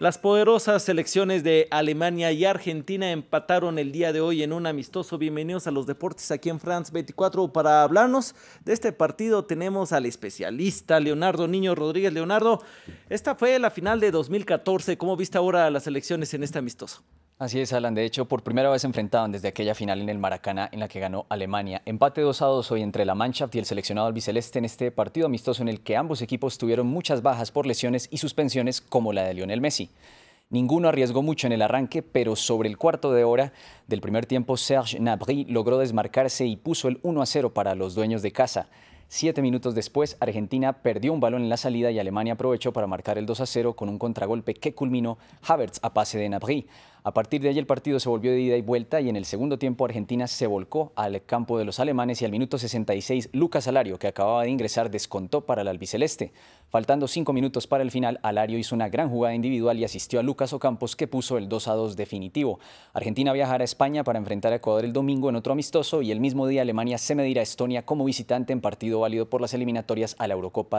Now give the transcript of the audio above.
Las poderosas selecciones de Alemania y Argentina empataron el día de hoy en un amistoso. Bienvenidos a los deportes aquí en France 24. Para hablarnos de este partido tenemos al especialista Leonardo Niño Rodríguez. Leonardo, esta fue la final de 2014. ¿Cómo viste ahora las selecciones en este amistoso? Así es, Alan. De hecho, por primera vez se enfrentaban desde aquella final en el Maracaná en la que ganó Alemania. Empate 2 a 2 hoy entre la Mannschaft y el seleccionado albiceleste en este partido amistoso en el que ambos equipos tuvieron muchas bajas por lesiones y suspensiones como la de Lionel Messi. Ninguno arriesgó mucho en el arranque, pero sobre el cuarto de hora del primer tiempo, Serge nabri logró desmarcarse y puso el 1 a 0 para los dueños de casa. Siete minutos después, Argentina perdió un balón en la salida y Alemania aprovechó para marcar el 2 a 0 con un contragolpe que culminó Havertz a pase de Nabri. A partir de ahí el partido se volvió de ida y vuelta y en el segundo tiempo Argentina se volcó al campo de los alemanes y al minuto 66 Lucas Alario, que acababa de ingresar, descontó para el albiceleste. Faltando cinco minutos para el final, Alario hizo una gran jugada individual y asistió a Lucas Ocampos que puso el 2 a 2 definitivo. Argentina viajará a España para enfrentar a Ecuador el domingo en otro amistoso y el mismo día Alemania se medirá a Estonia como visitante en partido válido por las eliminatorias a la Eurocopa